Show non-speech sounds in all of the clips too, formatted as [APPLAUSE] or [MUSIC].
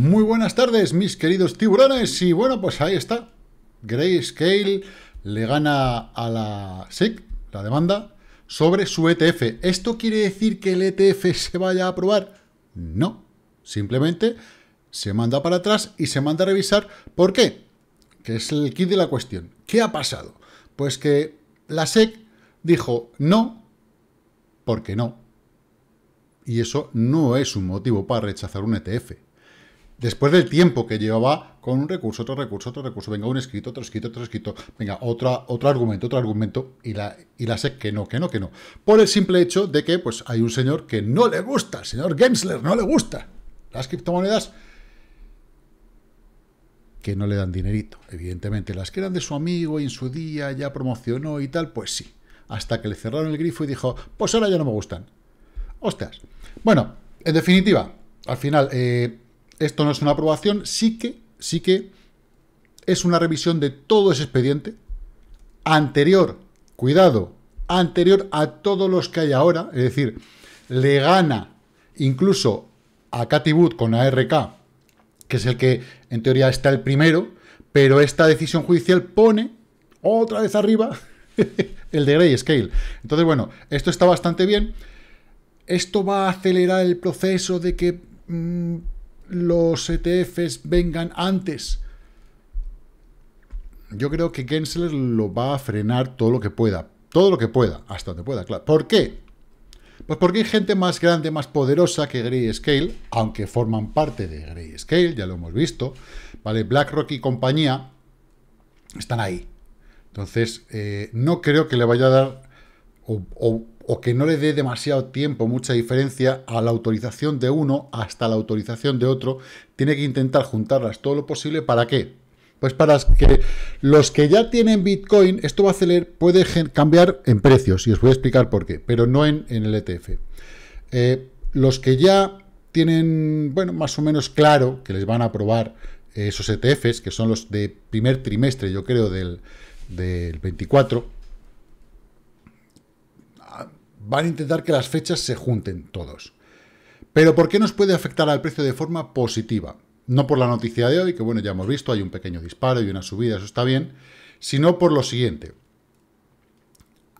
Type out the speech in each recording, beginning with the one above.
Muy buenas tardes, mis queridos tiburones. Y bueno, pues ahí está. Grayscale le gana a la SEC, la demanda, sobre su ETF. ¿Esto quiere decir que el ETF se vaya a aprobar? No. Simplemente se manda para atrás y se manda a revisar. ¿Por qué? Que es el kit de la cuestión. ¿Qué ha pasado? Pues que la SEC dijo no, porque no. Y eso no es un motivo para rechazar un ETF después del tiempo que llevaba con un recurso, otro recurso, otro recurso, venga, un escrito, otro escrito, otro escrito, venga, otro argumento, otro argumento, y la, y la sé que no, que no, que no. Por el simple hecho de que pues, hay un señor que no le gusta, el señor Gensler, no le gusta las criptomonedas, que no le dan dinerito, evidentemente. Las que eran de su amigo y en su día ya promocionó y tal, pues sí. Hasta que le cerraron el grifo y dijo, pues ahora ya no me gustan. Ostras. Bueno, en definitiva, al final... Eh, esto no es una aprobación, sí que, sí que es una revisión de todo ese expediente anterior, cuidado, anterior a todos los que hay ahora, es decir, le gana incluso a Katy Wood con ARK, que es el que en teoría está el primero, pero esta decisión judicial pone otra vez arriba [LAUGHS] el de Scale Entonces, bueno, esto está bastante bien. Esto va a acelerar el proceso de que mm, los ETFs vengan antes. Yo creo que Gensler lo va a frenar todo lo que pueda. Todo lo que pueda, hasta donde pueda, claro. ¿Por qué? Pues porque hay gente más grande, más poderosa que Scale, aunque forman parte de Scale. ya lo hemos visto, ¿vale? BlackRock y compañía están ahí. Entonces, eh, no creo que le vaya a dar, o que no le dé demasiado tiempo, mucha diferencia a la autorización de uno hasta la autorización de otro, tiene que intentar juntarlas todo lo posible. ¿Para qué? Pues para que los que ya tienen Bitcoin, esto va a acelerar, puede cambiar en precios, y os voy a explicar por qué, pero no en, el ETF. Eh, los que ya tienen, bueno, más o menos claro que les van a aprobar eh, esos ETFs, que son los de primer trimestre, yo creo, del, del 24, van a intentar que las fechas se junten todos. Pero ¿por qué nos puede afectar al precio de forma positiva? No por la noticia de hoy, que bueno, ya hemos visto, hay un pequeño disparo y una subida, eso está bien, sino por lo siguiente.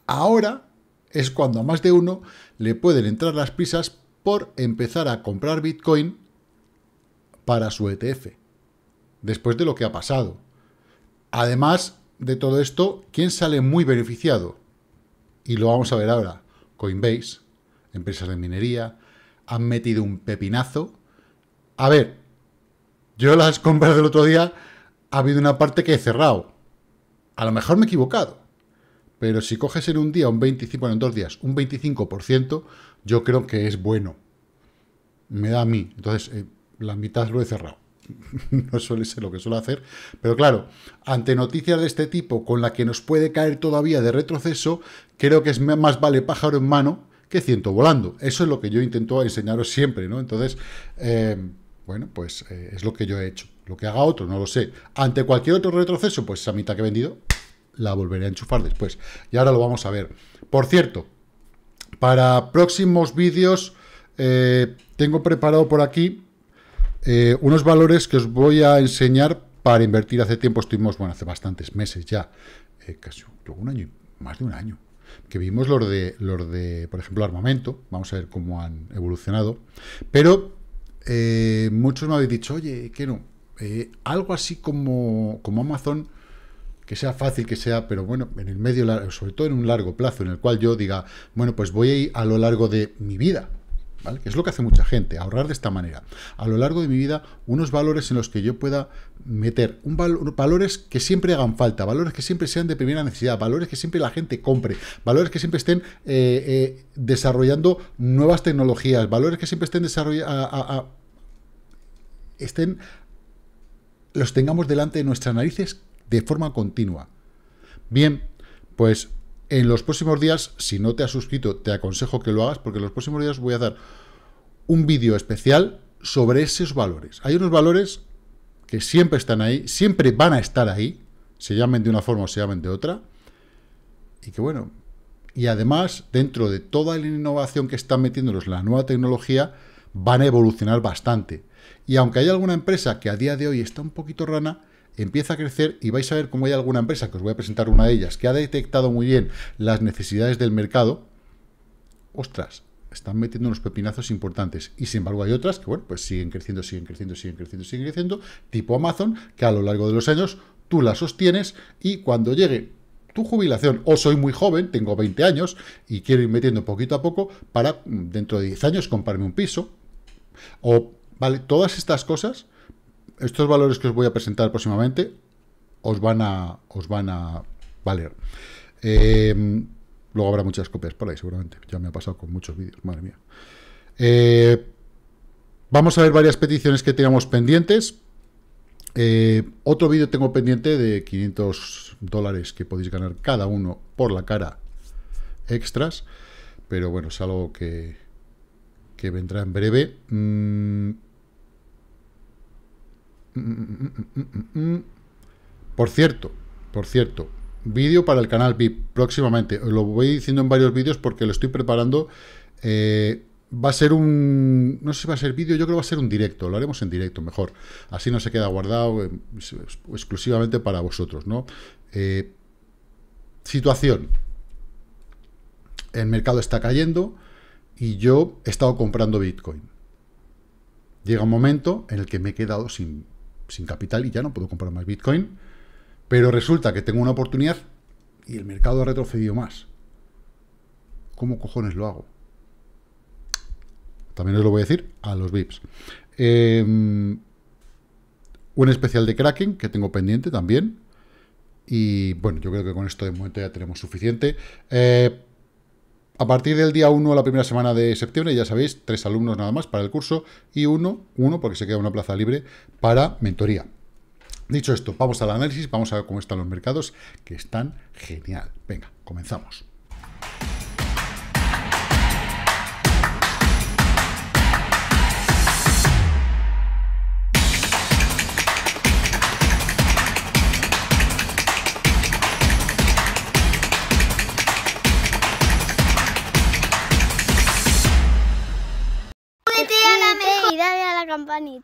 Ahora es cuando a más de uno le pueden entrar las prisas por empezar a comprar Bitcoin para su ETF, después de lo que ha pasado. Además de todo esto, ¿quién sale muy beneficiado? Y lo vamos a ver ahora. Coinbase, empresas de minería, han metido un pepinazo. A ver, yo las compras del otro día ha habido una parte que he cerrado. A lo mejor me he equivocado. Pero si coges en un día un 25, en dos días, un 25%, yo creo que es bueno. Me da a mí. Entonces, eh, la mitad lo he cerrado. [LAUGHS] no suele ser lo que suele hacer, pero claro, ante noticias de este tipo, con la que nos puede caer todavía de retroceso, creo que es más vale pájaro en mano que ciento volando. Eso es lo que yo intento enseñaros siempre, ¿no? Entonces, eh, bueno, pues eh, es lo que yo he hecho. Lo que haga otro, no lo sé. Ante cualquier otro retroceso, pues esa mitad que he vendido, la volveré a enchufar después. Y ahora lo vamos a ver. Por cierto, para próximos vídeos, eh, tengo preparado por aquí eh, unos valores que os voy a enseñar para invertir. Hace tiempo estuvimos, bueno, hace bastantes meses ya, eh, casi un año, más de un año, que vimos los de, los de, por ejemplo, armamento. Vamos a ver cómo han evolucionado. Pero eh, muchos me habéis dicho, oye, que no, algo así como, como Amazon que sea fácil, que sea, pero bueno, en el medio, sobre todo en un largo plazo, en el cual yo diga, bueno, pues voy a ir a lo largo de mi vida, que es lo que hace mucha gente, ahorrar de esta manera. A lo largo de mi vida, unos valores en los que yo pueda meter un valores que siempre hagan falta, valores que siempre sean de primera necesidad, valores que siempre la gente compre, valores que siempre estén eh, eh, desarrollando nuevas tecnologías, valores que siempre estén desarrollando... estén los tengamos delante de nuestras narices de forma continua. Bien, pues en los próximos días, si no te has suscrito, te aconsejo que lo hagas, porque en los próximos días voy a dar un vídeo especial sobre esos valores. Hay unos valores que siempre están ahí, siempre van a estar ahí, se llamen de una forma o se llamen de otra, y que bueno, y además, dentro de toda la innovación que están metiéndonos la nueva tecnología, van a evolucionar bastante. Y aunque hay alguna empresa que a día de hoy está un poquito rana, empieza a crecer y vais a ver cómo hay alguna empresa, que os voy a presentar una de ellas, que ha detectado muy bien las necesidades del mercado, ostras, están metiendo unos pepinazos importantes. Y sin embargo hay otras que, bueno, pues siguen creciendo, siguen creciendo, siguen creciendo, siguen creciendo, tipo Amazon, que a lo largo de los años tú las sostienes y cuando llegue tu jubilación, o soy muy joven, tengo 20 años y quiero ir metiendo poquito a poco para mm, dentro de 10 años comprarme un piso, o, vale, todas estas cosas estos valores que os voy a presentar próximamente os van a, os van a valer. Em, luego habrá muchas copias por ahí, seguramente. Ya me ha pasado con muchos vídeos, madre mía. Eh, vamos a ver varias peticiones que teníamos pendientes. Eh, otro vídeo tengo pendiente de 500 dólares que podéis ganar cada uno por la cara extras. Pero bueno, es algo que, vendrá en breve. Mm, por cierto, por cierto, vídeo para el canal VIP próximamente. lo voy diciendo en varios vídeos porque lo estoy preparando. Eh, va a ser un... No sé si va a ser vídeo, yo creo que va a ser un directo. Lo haremos en directo, mejor. Así no se queda guardado eh, exclusivamente para vosotros, ¿no? Eh, situación. El mercado está cayendo y yo he estado comprando Bitcoin. Llega un momento en el que me he quedado sin sin capital y ya no puedo comprar más Bitcoin. Pero resulta que tengo una oportunidad y el mercado ha retrocedido más. ¿Cómo cojones lo hago? También os lo voy a decir a los VIPs. Em, un especial de Kraken que tengo pendiente también. Y bueno, yo creo que con esto de momento ya tenemos suficiente. Eh, a partir del día 1, la primera semana de septiembre, ya sabéis, tres alumnos nada más para el curso y uno, uno porque se queda una plaza libre para mentoría. Dicho esto, vamos al análisis, vamos a ver cómo están los mercados, que están genial. Venga, comenzamos.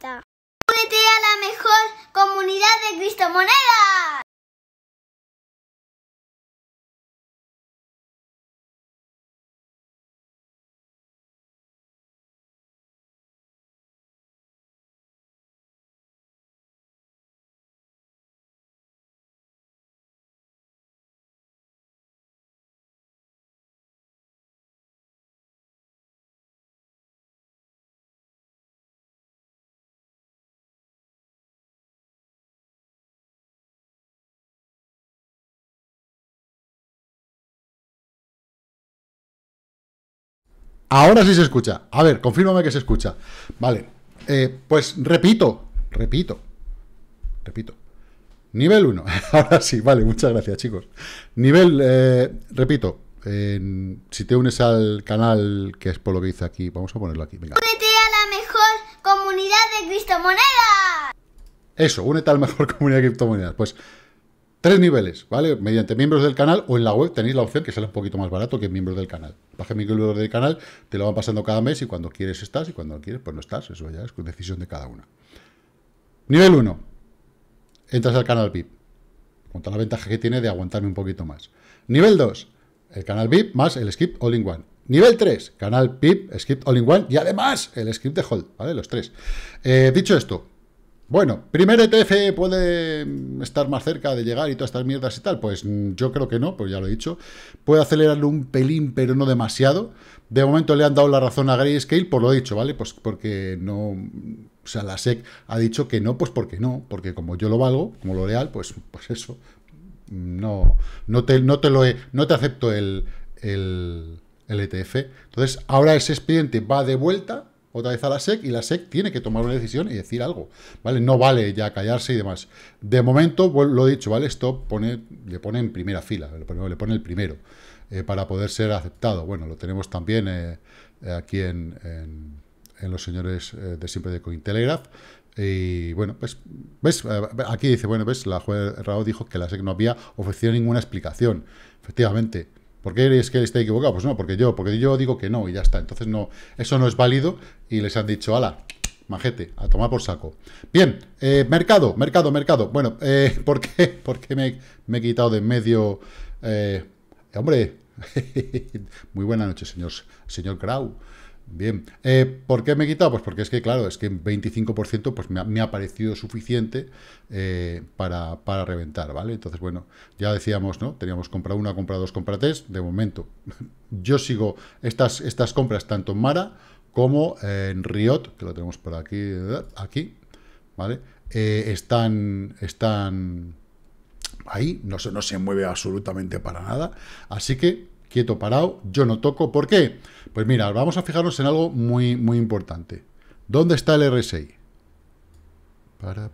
a la mejor comunidad de Cristo Moneda. Ahora sí se escucha. A ver, confírmame que se escucha. Vale, eh, pues repito, repito, repito. Nivel 1. [LAUGHS] Ahora sí, vale, muchas gracias, chicos. Nivel, eh, repito, si te unes al canal que es por lo que dice aquí, vamos a ponerlo aquí, Únete a la mejor comunidad de criptomonedas. Eso, únete a la mejor [LAUGHS] comunidad de criptomonedas. Pues Tres niveles, ¿vale? Mediante miembros del canal o en la web tenéis la opción que sale un poquito más barato que miembros del canal. Baje miembros del canal, te lo van pasando cada mes y cuando quieres estás y cuando no quieres pues no estás. Eso ya es decisión de cada una. Nivel 1. Entras al canal VIP. Con toda la ventaja que tiene de aguantarme un poquito más. Nivel 2. El canal VIP más el skip all-in-one. Nivel 3. Canal VIP, script all-in-one y además el script de hold, ¿vale? Los tres. Eh, dicho esto, bueno, ¿primer ETF puede estar más cerca de llegar y todas estas mierdas y tal? Pues mm, yo creo que no, pues ya lo he dicho. Puede acelerarlo un pelín, pero no demasiado. De momento le han dado la razón a Grayscale, por pues lo dicho, ¿vale? Pues porque no... O sea, la SEC ha dicho que no, pues porque no. Porque como yo lo valgo, como lo leal, pues, pues eso. No, no, te, no te lo he, no te acepto el, el, el ETF. Entonces, ahora ese expediente va de vuelta otra vez a la SEC y la SEC tiene que tomar una decisión y decir algo, ¿vale? No vale ya callarse y demás. De momento, lo he dicho, ¿vale? Esto pone, le pone en primera fila, le pone el primero eh, para poder ser aceptado. Bueno, lo tenemos también eh, eh, aquí en, los señores de siempre de Cointelegraph, y bueno, pues, ¿ves? Aquí dice, bueno, ¿ves? La juez Raúl dijo que la SEC no había ofrecido ninguna explicación. Efectivamente, ¿Por qué es que está equivocado? Pues no, porque yo, porque yo digo que no y ya está. Entonces no, eso no es válido y les han dicho, ala, majete, a tomar por saco. Bien, eh, mercado, mercado, mercado. Bueno, eh, [LAUGHS] ¿por qué? Porque me, he quitado de medio... Eh, hombre, [LAUGHS] muy buena noche, señor, señor Grau. Bien. Eh, ¿Por qué me he quitado? Pues porque es que, claro, es que 25% pues me ha, me ha, parecido suficiente eh, para, reventar, ¿vale? Entonces, bueno, ya decíamos, ¿no? Teníamos compra 1, compra 2, compra 3. De momento, [LAUGHS] yo sigo estas, estas compras tanto en Mara como en Riot, que lo tenemos por aquí, aquí, ¿vale? Eh, están, están ahí, no no se mueve absolutamente para nada. Así que quieto parado, yo no toco. ¿Por qué? Pues mira, vamos a fijarnos en algo muy, muy importante. ¿Dónde está el RSI? Para,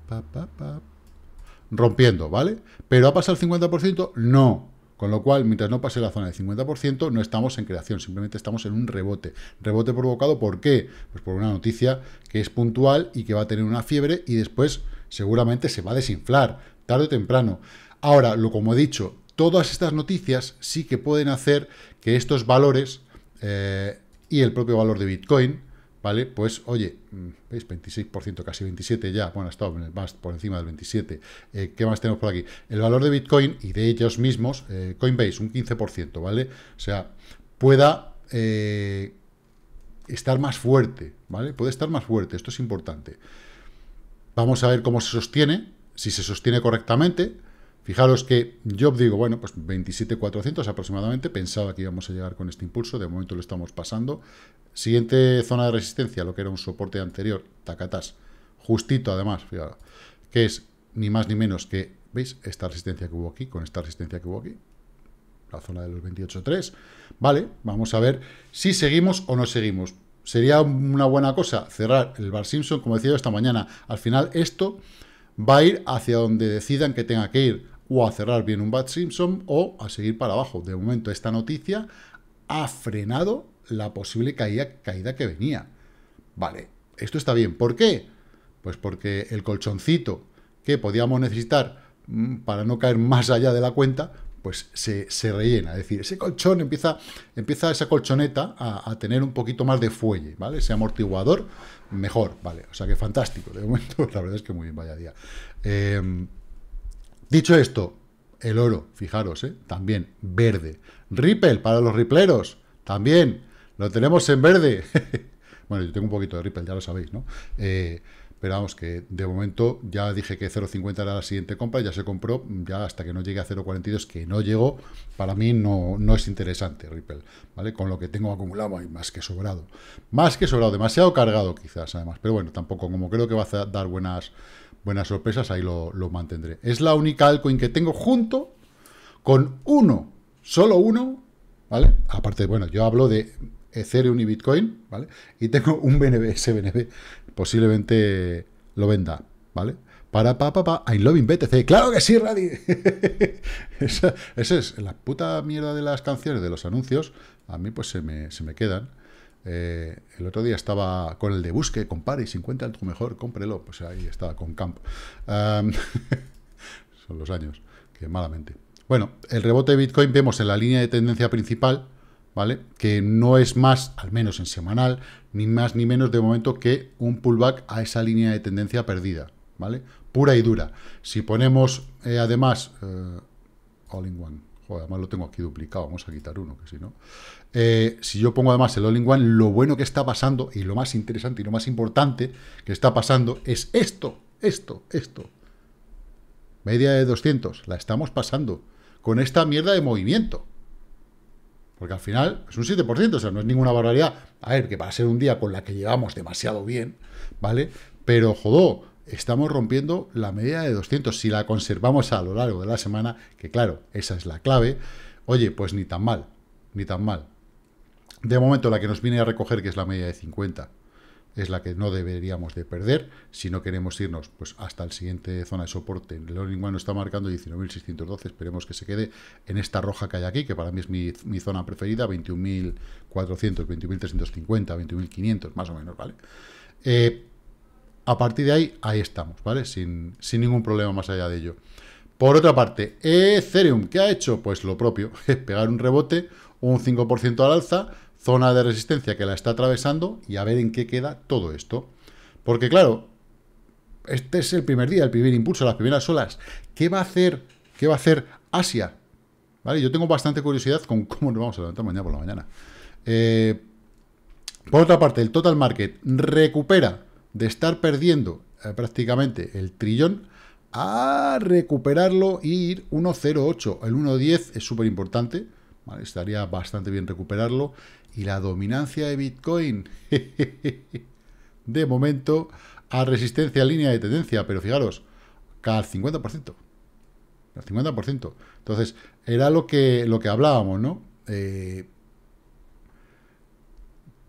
Rompiendo, ¿vale? ¿Pero ha pasado el 50%? No. Con lo cual, mientras no pase la zona del 50%, no estamos en creación, simplemente estamos en un rebote. ¿Rebote provocado por qué? Pues por una noticia que es puntual y que va a tener una fiebre y después seguramente se va a desinflar, tarde o temprano. Ahora, lo como he dicho, todas estas noticias sí que pueden hacer que estos valores eh, y el propio valor de Bitcoin, ¿vale? Pues, oye, mm, ¿veis? 26%, casi 27 ya, bueno, ha estado más por encima del 27. Eh, ¿Qué más tenemos por aquí? El valor de Bitcoin y de ellos mismos, eh, Coinbase, un 15%, ¿vale? O sea, pueda estar más fuerte, ¿vale? Puede estar más fuerte, esto es importante. Vamos a ver cómo se sostiene, si se sostiene correctamente, Fijaros que yo digo, bueno, pues 27.400 aproximadamente, pensaba que íbamos a llegar con este impulso, de momento lo estamos pasando. Siguiente zona de resistencia, lo que era un soporte anterior, tacatás, justito además, que es ni más ni menos que, ¿veis? Esta resistencia que hubo aquí, con esta resistencia que hubo aquí, la zona de los 28.3, ¿vale? Vamos a ver si seguimos o no seguimos. Sería una buena cosa cerrar el Bar Simpson, como decía esta mañana. Al final esto va a ir hacia donde decidan que tenga que ir, o a cerrar bien un Bad Simpson, o a seguir para abajo. De momento, esta noticia ha frenado la posible caída, que venía. Vale, esto está bien. ¿Por qué? Pues porque el colchoncito que podíamos necesitar mm, para no caer más allá de la cuenta, pues se, rellena. Es decir, ese colchón empieza, empieza esa colchoneta a, tener un poquito más de fuelle, ¿vale? Ese amortiguador, mejor, ¿vale? O sea que fantástico. De momento, [LAUGHS] la verdad es que muy bien, vaya día. Em, dicho esto, el oro, fijaros, ¿eh? También verde. Ripple para los ripleros, también. Lo tenemos en verde. [LAUGHS] bueno, yo tengo un poquito de Ripple, ya lo sabéis, ¿no? Eh, pero que de momento ya dije que 0.50 era la siguiente compra, ya se compró, ya hasta que no llegue a 0.42, que no llegó, para mí no, es interesante Ripple, ¿vale? Con lo que tengo acumulado, hay más que sobrado. Más que sobrado, demasiado cargado quizás, además. Pero bueno, tampoco, como creo que va a dar buenas, buenas sorpresas, ahí lo, lo mantendré. Es la única altcoin que tengo junto con uno, solo uno, ¿vale? Aparte, bueno, yo hablo de Ethereum y Bitcoin, ¿vale? Y tengo un BNB, ese BNB, posiblemente lo venda, ¿vale? Para pa pa pa, I love BTC, claro que sí, Radi. [LAUGHS] esa, es la puta mierda de las canciones, de los anuncios, a mí pues se me, se me quedan. Eh, el otro día estaba con el de busque, compare, y si encuentra tu mejor, cómprelo. Pues ahí estaba con Camp. [LAUGHS] son los años, que malamente. Bueno, el rebote de Bitcoin vemos en la línea de tendencia principal, ¿vale? Que no es más, al menos en semanal, ni más ni menos de momento que un pullback a esa línea de tendencia perdida, ¿vale? Pura y dura. Si ponemos, eh, además, eh, all in one, joder, además lo tengo aquí duplicado, vamos a quitar uno, que si no. Eh, si yo pongo además el all in one, lo bueno que está pasando, y lo más interesante y lo más importante que está pasando, es esto, esto, esto. Media de 200, la estamos pasando con esta mierda de movimiento. Porque al final es un 7%, o sea, no es ninguna barbaridad. A ver, que a ser un día con la que llevamos demasiado bien, ¿vale? Pero, jodó, estamos rompiendo la media de 200. Si la conservamos a lo largo de la semana, que claro, esa es la clave, oye, pues ni tan mal, ni tan mal. De momento la que nos viene a recoger, que es la media de 50 es la que no deberíamos de perder si no queremos irnos pues hasta el siguiente zona de soporte. El Learning One está marcando 19.612, esperemos que se quede en esta roja que hay aquí, que para mí es mi, zona preferida, 21.400, 21.350, 21.500, más o menos, ¿vale? Eh, a partir de ahí, ahí estamos, ¿vale? Sin, sin ningún problema más allá de ello. Por otra parte, Ethereum, ¿qué ha hecho? Pues lo propio, [LAUGHS] pegar un rebote, un 5% al alza, zona de resistencia que la está atravesando y a ver en qué queda todo esto. Porque claro, este es el primer día, el primer impulso, las primeras olas. ¿Qué va a hacer, qué va a hacer Asia? Yo tengo bastante curiosidad con cómo nos vamos a levantar mañana por la mañana. Eh, por otra parte, el total market recupera de estar perdiendo eh, prácticamente el trillón a recuperarlo y ir 1.08. El 1.10 es súper importante. Estaría bastante bien recuperarlo. Y la dominancia de Bitcoin, [LAUGHS] de momento, a resistencia línea de tendencia, pero fijaros, al 50%. Al 50%. Entonces, era lo que, lo que hablábamos, ¿no? Eh,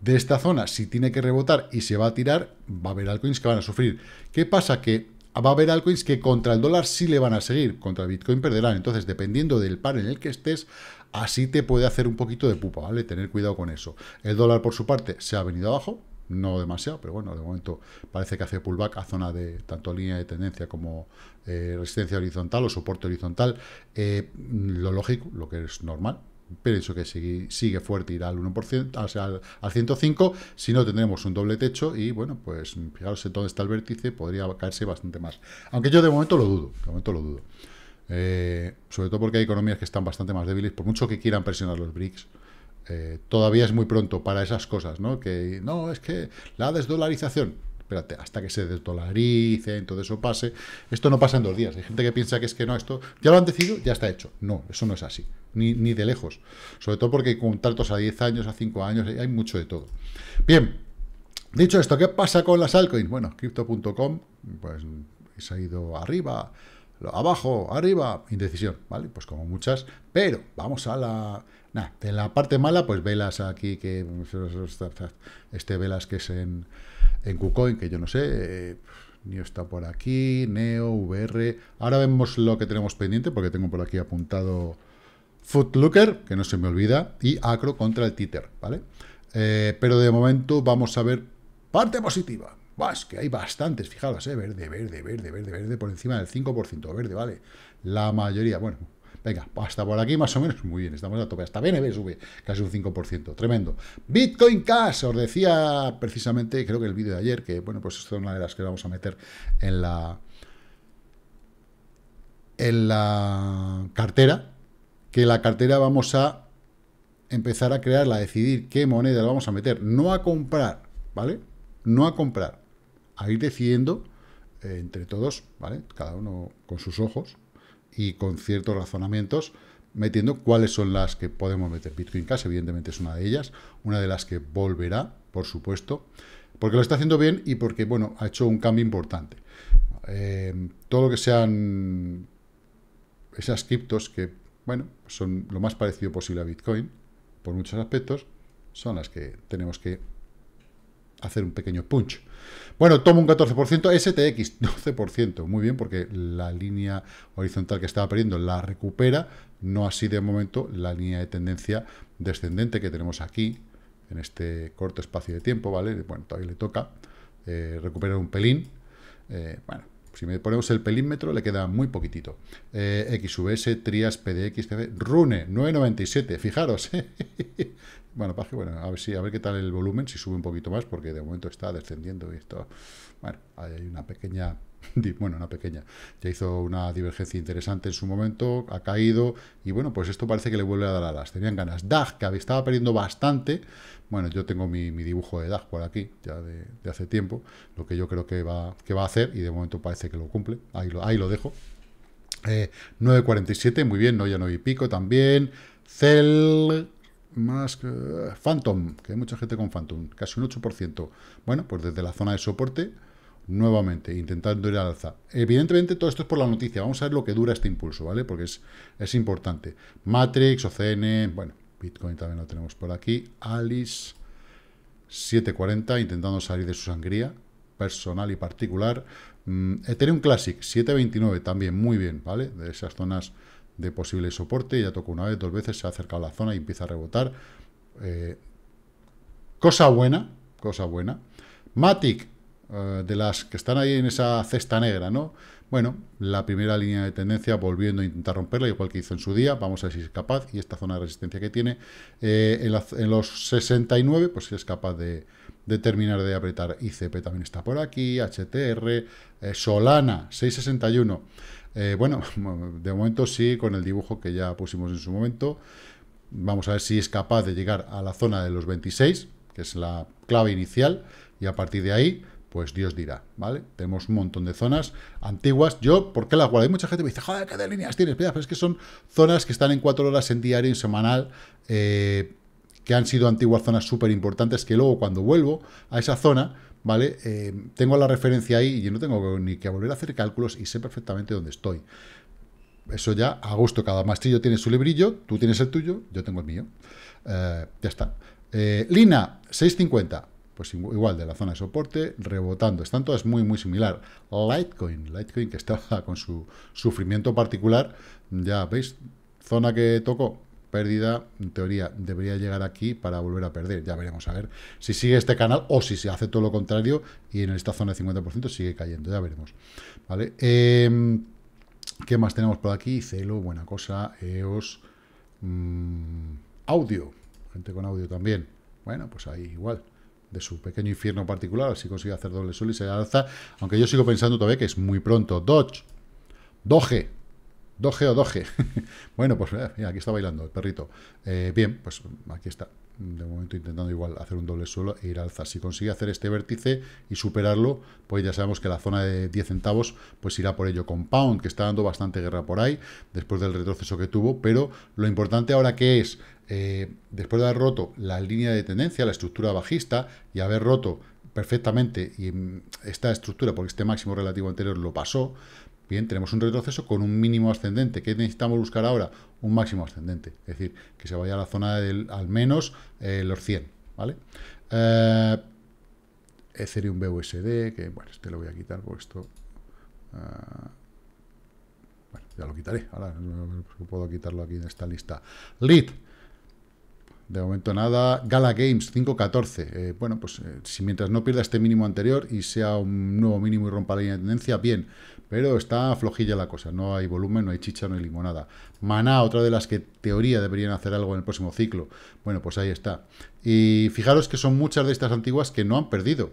de esta zona, si tiene que rebotar y se va a tirar, va a haber altcoins que van a sufrir. ¿Qué pasa? Que va a haber altcoins que contra el dólar sí le van a seguir, contra el Bitcoin perderán. Entonces, dependiendo del par en el que estés, así te puede hacer un poquito de pupa, ¿vale? Tener cuidado con eso. El dólar, por su parte, se ha venido abajo, no demasiado, pero bueno, de momento parece que hace pullback a zona de tanto línea de tendencia como eh, resistencia horizontal o soporte horizontal. Eh, lo lógico, lo que es normal, pienso que sigue, sigue fuerte, irá al 1%, al, 105, si no tendremos un doble techo y bueno, pues fijaros en dónde está el vértice, podría caerse bastante más. Aunque yo de momento lo dudo, de momento lo dudo. Eh, sobre todo porque hay economías que están bastante más débiles, por mucho que quieran presionar los BRICS, eh, todavía es muy pronto para esas cosas, ¿no? Que no, es que la desdolarización, espérate, hasta que se desdolaricen, todo eso pase. Esto no pasa en dos días. Hay gente que piensa que es que no, esto ya lo han decidido, ya está hecho. No, eso no es así, ni, ni de lejos. Sobre todo porque hay contratos a 10 años, a 5 años, hay mucho de todo. Bien, dicho esto, ¿qué pasa con las altcoins? Bueno, crypto.com, pues se ha ido arriba, abajo, arriba, indecisión, ¿vale? Pues como muchas, pero vamos a la... Nada, en la parte mala, pues velas aquí, que este velas que es en, en KuCoin, que yo no sé, eh, ni está por aquí, NEO, VR, ahora vemos lo que tenemos pendiente, porque tengo por aquí apuntado Footlooker, que no se me olvida, y Acro contra el Titer, ¿vale? Eh, pero de momento vamos a ver parte positiva es que hay bastantes, fijaros, ¿eh? verde, verde, verde, verde, verde, por encima del 5%, verde, vale. La mayoría, bueno, venga, hasta por aquí más o menos, muy bien, estamos a tope, hasta BNB sube casi un 5%, tremendo. Bitcoin Cash, os decía precisamente, creo que el vídeo de ayer, que bueno, pues esto es una de las que vamos a meter en la, en la cartera, que la cartera vamos a empezar a crearla, a decidir qué moneda la vamos a meter, no a comprar, ¿vale? No a comprar, a ir decidiendo eh, entre todos, ¿vale? Cada uno con sus ojos y con ciertos razonamientos, metiendo cuáles son las que podemos meter. Bitcoin Cash, evidentemente, es una de ellas, una de las que volverá, por supuesto, porque lo está haciendo bien y porque, bueno, ha hecho un cambio importante. Eh, todo lo que sean esas criptos que, bueno, son lo más parecido posible a Bitcoin, por muchos aspectos, son las que tenemos que hacer un pequeño punch. Bueno, tomo un 14%, STX 12%, muy bien, porque la línea horizontal que estaba perdiendo la recupera, no así de momento la línea de tendencia descendente que tenemos aquí, en este corto espacio de tiempo, ¿vale? Bueno, todavía le toca eh, recuperar un pelín, eh, bueno, si me ponemos el pelímetro, le queda muy poquitito. Eh, XVS, Trias, PDX, Rune, 997, fijaros. [LAUGHS] Bueno, paje, bueno, a ver, si a ver qué tal el volumen, si sube un poquito más, porque de momento está descendiendo y esto... Bueno, hay una pequeña... [LAUGHS] Bueno, una pequeña. Ya hizo una divergencia interesante en su momento, ha caído, y bueno, pues esto parece que le vuelve a dar alas. Tenían ganas. DAG, que estaba perdiendo bastante. Bueno, yo tengo mi, dibujo de DAG por aquí, ya de, hace tiempo, lo que yo creo que va, que va a hacer, y de momento parece que lo cumple. Ahí lo, ahí lo dejo. 9.47, eh, muy bien, no ya no vi pico también. Cell, más que. Phantom, que hay mucha gente con Phantom, casi un 8%. Bueno, pues desde la zona de soporte, nuevamente, intentando ir al alza. Evidentemente, todo esto es por la noticia. Vamos a ver lo que dura este impulso, ¿vale? Porque es, es importante. Matrix, OCN, bueno, Bitcoin también lo tenemos por aquí. Alice, 740, intentando salir de su sangría personal y particular. Mm, Ethereum Classic, 729, también muy bien, ¿vale? De esas zonas de posible soporte, ya tocó una vez, dos veces, se ha acercado a la zona y empieza a rebotar. Eh, cosa buena, cosa buena. Matic, eh, de las que están ahí en esa cesta negra, ¿no? Bueno, la primera línea de tendencia volviendo a intentar romperla, igual que hizo en su día, vamos a ver si es capaz, y esta zona de resistencia que tiene, eh, en, los 69, pues si es capaz de, de, terminar de apretar, ICP también está por aquí, HTR, Solana, 661, eh, bueno, [LAUGHS] de momento sí, con el dibujo que ya pusimos en su momento. Vamos a ver si es capaz de llegar a la zona de los 26, que es la clave inicial, y a partir de ahí, pues Dios dirá, ¿vale? Tenemos un montón de zonas antiguas. Yo, ¿por qué las guardo? Hay mucha gente que me dice, joder, ¿qué de líneas tienes? Pero es que son zonas que están en cuatro horas en diario, en semanal, eh, que han sido antiguas zonas súper importantes, que luego cuando vuelvo a esa zona ¿vale? Eh, tengo la referencia ahí y yo no tengo ni que volver a hacer cálculos y sé perfectamente dónde estoy. Eso ya, a gusto, cada mastillo tiene su librillo, tú tienes el tuyo, yo tengo el mío. Eh, ya está. Eh, Lina, 650. Pues igual de la zona de soporte, rebotando. Están todas muy, muy similar. Litecoin, Litecoin que estaba con su sufrimiento particular, ya veis, zona que tocó, pérdida, en teoría, debería llegar aquí para volver a perder. Ya veremos a ver si sigue este canal o si se hace todo lo contrario y en esta zona de 50% sigue cayendo. Ya veremos. ¿Vale? Em, ¿Qué más tenemos por aquí? Celo, buena cosa. EOS. Mm, audio. Gente con audio también. Bueno, pues ahí igual de su pequeño infierno particular, así consigue hacer doble sol y se alza, aunque yo sigo pensando todavía que es muy pronto. Dodge, Doge, 2G o 2G. [LAUGHS] bueno, pues eh, aquí está bailando el perrito. Eh, bien, pues aquí está. De momento intentando igual hacer un doble suelo e ir alza. Si consigue hacer este vértice y superarlo, pues ya sabemos que la zona de 10 centavos pues irá por ello. Compound, que está dando bastante guerra por ahí, después del retroceso que tuvo. Pero lo importante ahora que es, eh, después de haber roto la línea de tendencia, la estructura bajista, y haber roto perfectamente mm, esta estructura, porque este máximo relativo anterior lo pasó, Bien, tenemos un retroceso con un mínimo ascendente. ¿Qué necesitamos buscar ahora? Un máximo ascendente. Es decir, que se vaya a la zona del al menos eh, los 100. ¿Vale? Eh, Ethereum BUSD, que bueno, este lo voy a quitar por esto. Ah, bueno, ya lo quitaré. Ahora puedo quitarlo aquí en esta lista. lead de momento nada. Gala Games 5.14. Eh, bueno, pues eh, si mientras no pierda este mínimo anterior y sea un nuevo mínimo y rompa la línea de tendencia, bien. Pero está flojilla la cosa. No hay volumen, no hay chicha, no hay limonada. Maná, otra de las que teoría deberían hacer algo en el próximo ciclo. Bueno, pues ahí está. Y fijaros que son muchas de estas antiguas que no han perdido.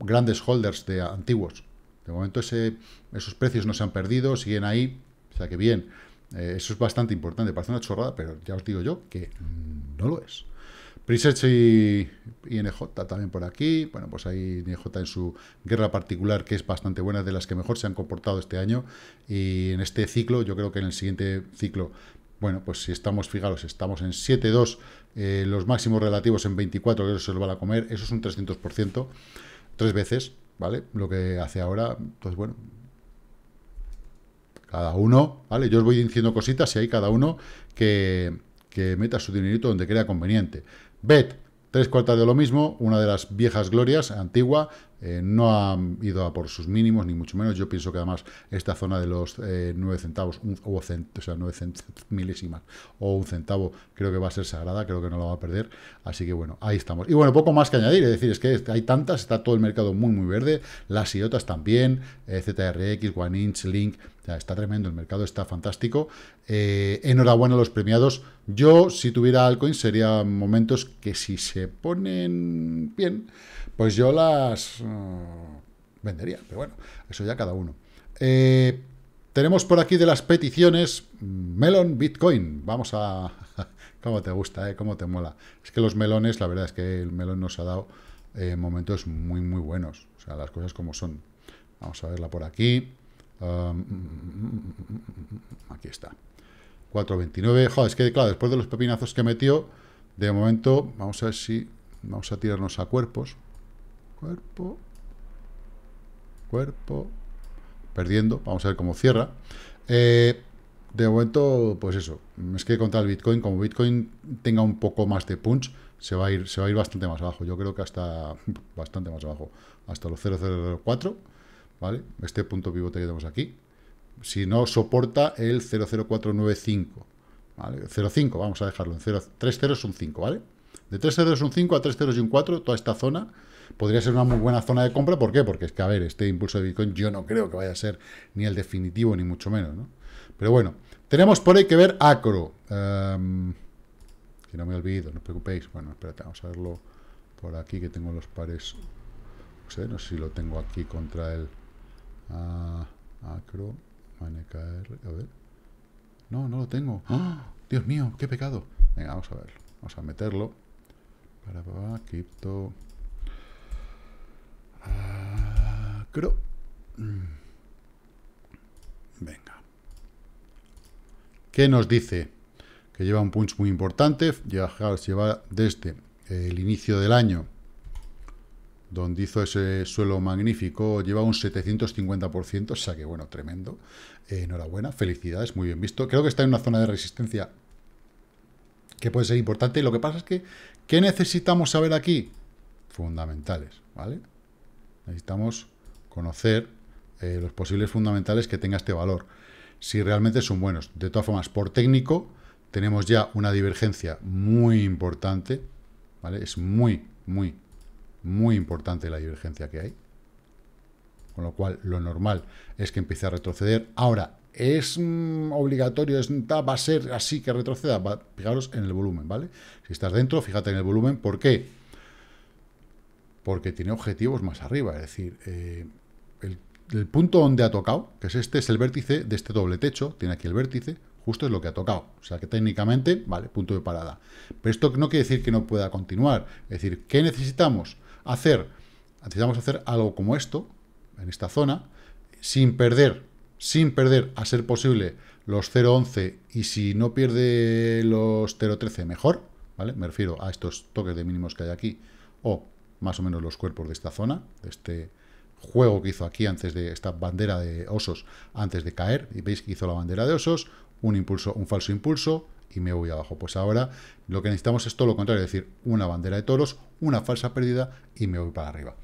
Grandes holders de antiguos. De momento esos precios no se han perdido, siguen ahí. O sea que bien. Eh, eso es bastante importante, parece una chorrada, pero ya os digo yo que no lo es. Presets y NJ también por aquí. Bueno, pues ahí NJ en su guerra particular, que es bastante buena, de las que mejor se han comportado este año. Y en este ciclo, yo creo que en el siguiente ciclo, bueno, pues si estamos, fijaros, estamos en 7.2, 2 eh, los máximos relativos en 24, que eso se lo van a comer, eso es un 300%, tres veces, ¿vale? Lo que hace ahora, entonces, pues bueno, cada uno, ¿vale? Yo os voy diciendo cositas y hay cada uno que, que meta su dinerito donde crea conveniente. Bet, tres cuartas de lo mismo, una de las viejas glorias, antigua, eh, no ha ido a por sus mínimos, ni mucho menos. Yo pienso que además esta zona de los 9 eh, centavos, o, sea, 9 milésimas o un centavo, creo que va a ser sagrada, creo que no la va a perder. Así que bueno, ahí estamos. Y bueno, poco más que añadir, es decir, es que hay tantas, está todo el mercado muy, muy verde, las IOTAS también, eh, ZRX, One Inch, Link, ya, está tremendo, el mercado está fantástico. enhorabuena a los premiados. Yo, si tuviera altcoins sería momentos que si se ponen bien, pues yo las vendería. Pero bueno, eso ya cada uno. tenemos por aquí de las peticiones Melon Bitcoin. Vamos a... ¿Cómo te gusta, eh? ¿Cómo te mola? Es que los melones, la verdad es que el melón nos ha dado momentos muy, muy buenos. O sea, las cosas como son. Vamos a verla por aquí. aquí está. 4.29. Joder, es que claro, después de los pepinazos que metió, de momento, vamos a ver si... Vamos a tirarnos a cuerpos. Cuerpo. Cuerpo. Perdiendo. Vamos a ver cómo cierra. Eh, de momento, pues eso. Es que contra el Bitcoin, como Bitcoin tenga un poco más de punch, se va a ir, se va a ir bastante más abajo. Yo creo que hasta [LAUGHS] bastante más abajo. Hasta los 0,004. ¿Vale? Este punto pivote que tenemos aquí. Si no soporta el 00495. ¿Vale? 0,5, vamos a dejarlo en 0. un ¿vale? De 3015 a 30 y un 4, toda esta zona podría ser una muy buena zona de compra. ¿Por qué? Porque es que, a ver, este impulso de Bitcoin yo no creo que vaya a ser ni el definitivo, ni mucho menos, ¿no? Pero bueno, tenemos por ahí que ver Acro. si em, no me olvido, no os preocupéis. Bueno, espérate, vamos a verlo por aquí, que tengo los pares. No sé, no si lo tengo aquí contra el ah, Acro. a ver. No, no lo tengo. ¡Ah! Dios mío, qué pecado. Venga, vamos a verlo. Vamos a meterlo. Para, para, cripto. Ah, creo. Mm. Venga. ¿Qué nos dice? Que lleva un punch muy importante. Lleva, lleva desde el inicio del año, donde hizo ese suelo magnífico, lleva un 750%, o sea que bueno, tremendo. Eh, enhorabuena, felicidades, muy bien visto. Creo que está en una zona de resistencia que puede ser importante. Lo que pasa es que, ¿qué necesitamos saber aquí? Fundamentales, ¿vale? Necesitamos conocer eh, los posibles fundamentales que tenga este valor, si realmente son buenos. De todas formas, por técnico, tenemos ya una divergencia muy importante, ¿vale? Es muy, muy, muy importante la divergencia que hay. Con lo cual, lo normal es que empiece a retroceder. Ahora, es mm, obligatorio, es, va a ser así que retroceda. fijaros en el volumen, ¿vale? Si estás dentro, fíjate en el volumen. ¿Por qué? porque tiene objetivos más arriba. Es decir, eh, el, el, punto donde ha tocado, que es este, es el vértice de este doble techo, tiene aquí el vértice, justo es lo que ha tocado. O sea que técnicamente, vale, punto de parada. Pero esto no quiere decir que no pueda continuar. Es decir, ¿qué necesitamos hacer? Necesitamos hacer algo como esto, en esta zona, sin perder, sin perder, a ser posible, los 0.11 y si no pierde los 0.13, mejor, ¿vale? Me refiero a estos toques de mínimos que hay aquí, o más o menos los cuerpos de esta zona, este juego que hizo aquí antes de esta bandera de osos, antes de caer, y veis que hizo la bandera de osos, un impulso, un falso impulso, y me voy abajo. Pues ahora lo que necesitamos es todo lo contrario, es decir, una bandera de toros, una falsa pérdida, y me voy para arriba.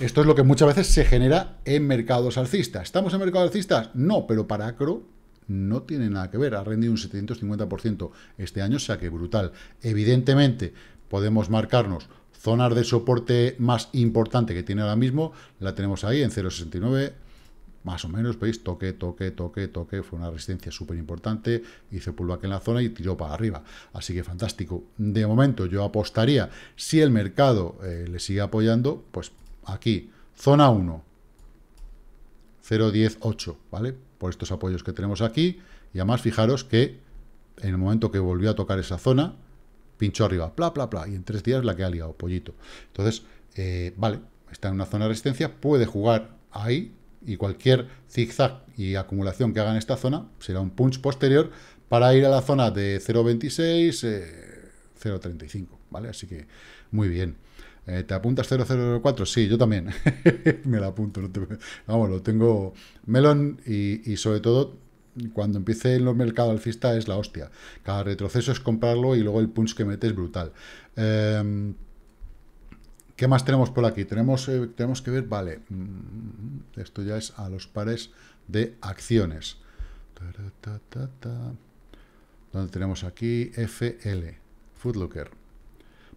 Esto es lo que muchas veces se genera en mercados alcistas. ¿Estamos en mercados alcistas? No, pero para acro no tiene nada que ver. Ha rendido un 750% este año, o sea que brutal. Evidentemente, podemos marcarnos zonas de soporte más importante que tiene ahora mismo, la tenemos ahí en 0.69, más o menos, veis, toque, toque, toque, toque, fue una resistencia súper importante, hizo pullback en la zona y tiró para arriba, así que fantástico. De momento yo apostaría, si el mercado eh, le sigue apoyando, pues aquí, zona 1, 0.108, ¿vale? Por estos apoyos que tenemos aquí, y además fijaros que en el momento que volvió a tocar esa zona, pincho arriba, pla, bla, pla, y en tres días la que ha liado, pollito. Entonces, eh, vale, está en una zona de resistencia, puede jugar ahí, y cualquier zigzag y acumulación que haga en esta zona será un punch posterior para ir a la zona de 0.26, 0.35, eh, ¿vale? Así que, muy bien. Eh, ¿Te apuntas 004? Sí, yo también. [LAUGHS] me la apunto. No Vamos, lo tengo melón y sobre todo cuando empiece los mercados alfista es la hostia. Cada retroceso es comprarlo y luego el punch que mete es brutal. Em, ¿Qué más tenemos por aquí? Tenemos, eh, tenemos que ver, vale, mm, esto ya es a los pares de acciones. Donde tenemos aquí FL, Foodlooker.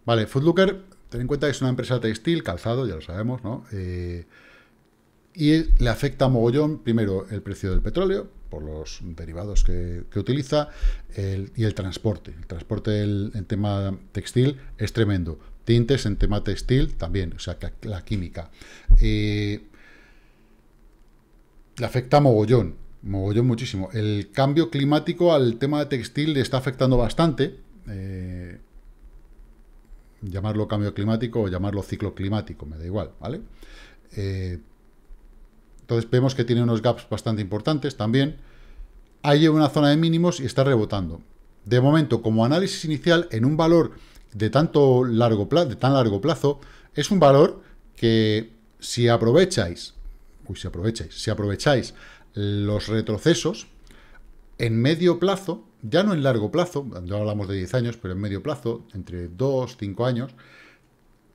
Vale, Foodlooker, ten en cuenta que es una empresa textil, calzado, ya lo sabemos, ¿no? Eh, y le afecta mogollón, primero, el precio del petróleo, por los derivados que, utiliza, y el transporte. El transporte en tema textil es tremendo. Tintes en tema textil también, o sea, que la química. Eh, le afecta mogollón, mogollón muchísimo. El cambio climático al tema textil le está afectando bastante. Eh, llamarlo cambio climático o llamarlo ciclo climático, me da igual, ¿vale? Eh, entonces vemos que tiene unos gaps bastante importantes también. Ahí lleva una zona de mínimos y está rebotando. De momento, como análisis inicial, en un valor de, tanto largo de tan largo plazo, es un valor que si aprovecháis, uy, si aprovecháis, si aprovecháis los retrocesos, en medio plazo, ya no en largo plazo, no hablamos de 10 años, pero en medio plazo, entre 2, 5 años,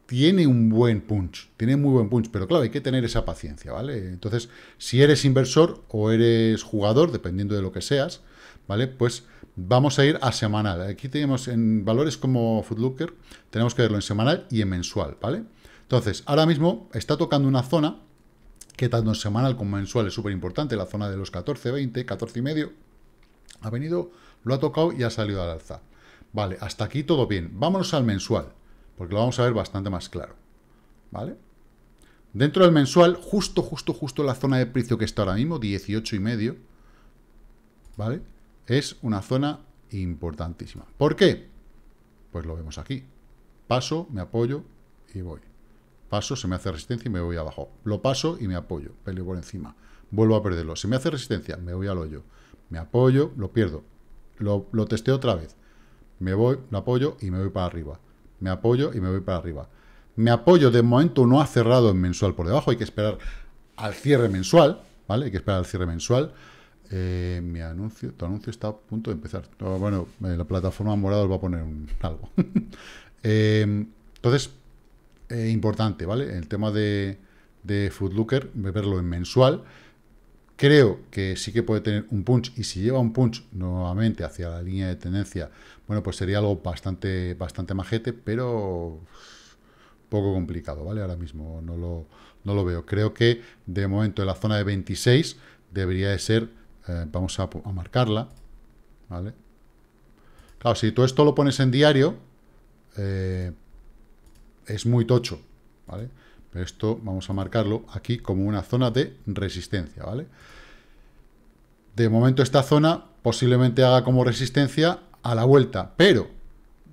tiene un buen punch, tiene muy buen punch, pero claro, hay que tener esa paciencia, ¿vale? Entonces, si eres inversor o eres jugador, dependiendo de lo que seas, ¿vale? Pues vamos a ir a semanal. Aquí tenemos en valores como Footlooker, tenemos que verlo en semanal y en mensual, ¿vale? Entonces, ahora mismo está tocando una zona que tanto en semanal como mensual es súper importante, la zona de los 14, 20, 14 y medio, ha venido, lo ha tocado y ha salido al alza. Vale, hasta aquí todo bien. Vámonos al mensual porque lo vamos a ver bastante más claro. ¿Vale? Dentro del mensual, justo, justo, justo la zona de precio que está ahora mismo, 18 y medio, ¿vale? Es una zona importantísima. ¿Por qué? Pues lo vemos aquí. Paso, me apoyo y voy. Paso, se me hace resistencia y me voy abajo. Lo paso y me apoyo, peleo por encima. Vuelvo a perderlo. Se me hace resistencia, me voy al hoyo. Me apoyo, lo pierdo. Lo, lo otra vez. Me voy, lo apoyo y me voy para arriba me apoyo y me voy para arriba. Me apoyo, de momento no ha cerrado en mensual por debajo, hay que esperar al cierre mensual, ¿vale? Hay que esperar al cierre mensual. Eh, mi anuncio, tu anuncio está a punto de empezar. Bueno, la plataforma morada os va a poner un, algo. [LAUGHS] Eh, entonces, eh, importante, ¿vale? El tema de, de Foodlooker, verlo en mensual. Creo que sí que puede tener un punch y si lleva un punch nuevamente hacia la línea de tendencia, bueno, pues sería algo bastante, bastante majete, pero poco complicado, ¿vale? Ahora mismo no lo, lo veo. Creo que de momento en la zona de 26 debería de ser, eh, vamos a, marcarla, ¿vale? Claro, si tú esto lo pones en diario, eh, es muy tocho, ¿vale? esto vamos a marcarlo aquí como una zona de resistencia, ¿vale? De momento esta zona posiblemente haga como resistencia a la vuelta, pero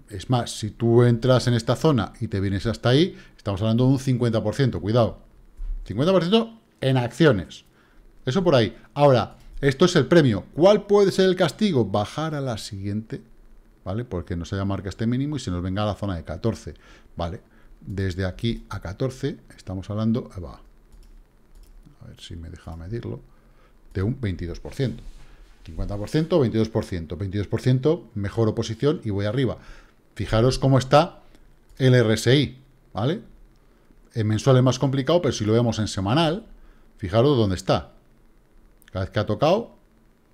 es más, si tú entras en esta zona y te vienes hasta ahí, estamos hablando de un 50%, cuidado. 50% en acciones. Eso por ahí. Ahora, esto es el premio. ¿Cuál puede ser el castigo? Bajar a la siguiente, ¿vale? Porque no se haya marcado este mínimo y se nos venga a la zona de 14, ¿vale? desde aquí a 14, estamos hablando, eh, va, a ver si me deja medirlo, de un 22%. 50%, 22%. 22% mejor oposición y voy arriba. Fijaros cómo está el RSI, ¿vale? En mensual es más complicado, pero si lo vemos en semanal, fijaros dónde está. Cada vez que ha tocado,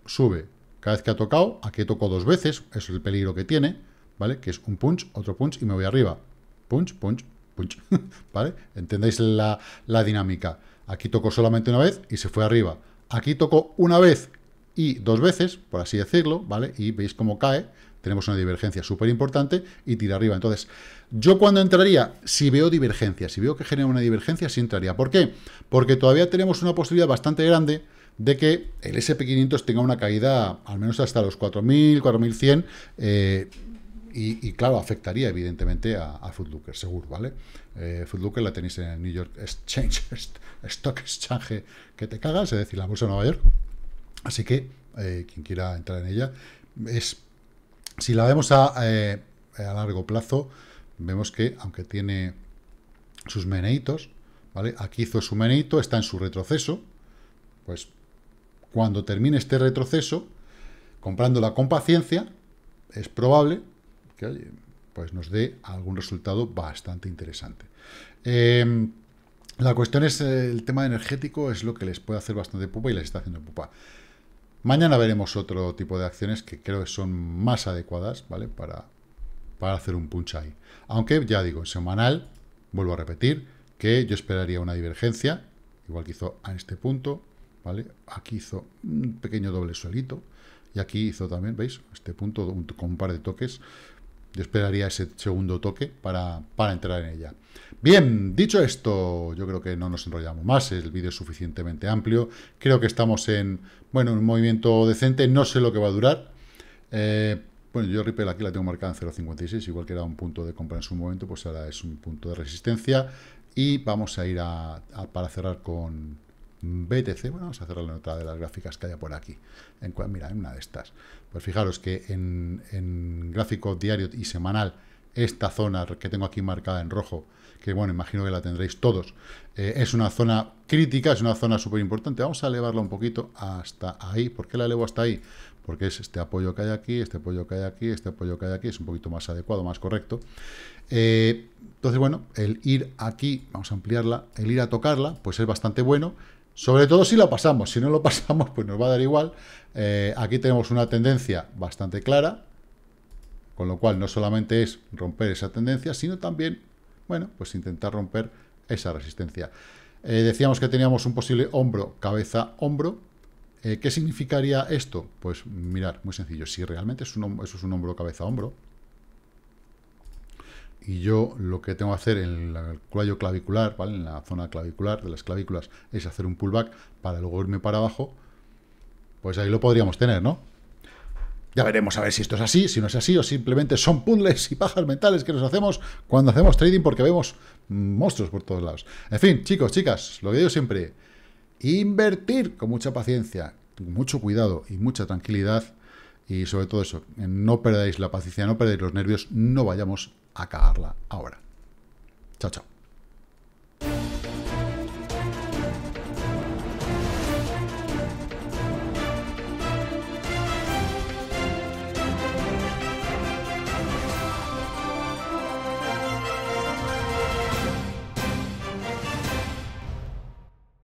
sube. Cada vez que ha tocado, aquí tocó dos veces, es el peligro que tiene, ¿vale? Que es un punch, otro punch y me voy arriba. Punch, punch, [LAUGHS] ¿Vale? ¿Entendéis la, dinámica? Aquí tocó solamente una vez y se fue arriba. Aquí tocó una vez y dos veces, por así decirlo, ¿vale? Y veis cómo cae. Tenemos una divergencia súper importante y tira arriba. Entonces, yo cuando entraría, si veo divergencia, si veo que genera una divergencia, sí entraría. ¿Por qué? Porque todavía tenemos una posibilidad bastante grande de que el SP500 tenga una caída al menos hasta los 4.000, 4.100, y, claro, afectaría evidentemente a, a seguro, ¿vale? Eh, la tenéis en el New York Exchange, [LAUGHS] Stock Exchange, que te cagas, es decir, la Bolsa de Nueva York. Así que, eh, quien quiera entrar en ella, es si la vemos a, eh, a largo plazo, vemos que, aunque tiene sus meneitos, ¿vale? Aquí hizo su meneito, está en su retroceso, pues cuando termine este retroceso, comprándola con paciencia, es probable que pues nos dé algún resultado bastante interesante. Eh, la cuestión es, eh, el tema energético es lo que les puede hacer bastante pupa y les está haciendo pupa. Mañana veremos otro tipo de acciones que creo que son más adecuadas, ¿vale? Para, para hacer un punch ahí. Aunque, ya digo, en semanal, vuelvo a repetir, que yo esperaría una divergencia, igual que hizo a este punto, ¿vale? Aquí hizo un pequeño doble suelito, y aquí hizo también, ¿veis? Este punto con un par de toques, yo esperaría ese segundo toque para, entrar en ella. Bien, dicho esto, yo creo que no nos enrollamos más, el vídeo es suficientemente amplio. Creo que estamos en, bueno, un movimiento decente, no sé lo que va a durar. Eh, bueno, yo Ripple aquí la tengo marcada en 0.56, igual que era un punto de compra en su momento, pues ahora es un punto de resistencia. Y vamos a ir a para cerrar con, BTC, bueno, vamos a cerrar la nota de las gráficas que haya por aquí. En cual, mira, en una de estas. Pues fijaros que en, gráfico diario y semanal, esta zona que tengo aquí marcada en rojo, que bueno, imagino que la tendréis todos, eh, es una zona crítica, es una zona súper importante. Vamos a elevarla un poquito hasta ahí. ¿Por qué la elevo hasta ahí? Porque es este apoyo que hay aquí, este apoyo que hay aquí, este apoyo que hay aquí, es un poquito más adecuado, más correcto. Eh, entonces, bueno, el ir aquí, vamos a ampliarla, el ir a tocarla, pues es bastante bueno. Sobre todo si lo pasamos. Si no lo [LAUGHS] pasamos, pues nos va a dar igual. Eh, aquí tenemos una tendencia bastante clara. Con lo cual, no solamente es romper esa tendencia, sino también, bueno, pues intentar romper esa resistencia. Eh, decíamos que teníamos un posible hombro, cabeza, hombro. Eh, ¿Qué significaría esto? Pues mirar, muy sencillo. Si realmente es un, eso es un hombro, cabeza, hombro, y yo lo que tengo que hacer en el cuello clavicular, ¿vale? en la zona clavicular de las clavículas, es hacer un pullback para luego irme para abajo, pues ahí lo podríamos tener, ¿no? Ya veremos a ver si esto es así, si no es así, o simplemente son puzzles y pajas mentales que nos hacemos cuando hacemos trading porque vemos monstruos por todos lados. En fin, chicos, chicas, lo que digo siempre, invertir con mucha paciencia, mucho cuidado y mucha tranquilidad y sobre todo eso, no perdáis la paciencia, no perdáis los nervios, no vayamos a cagarla ahora. Chao, chao.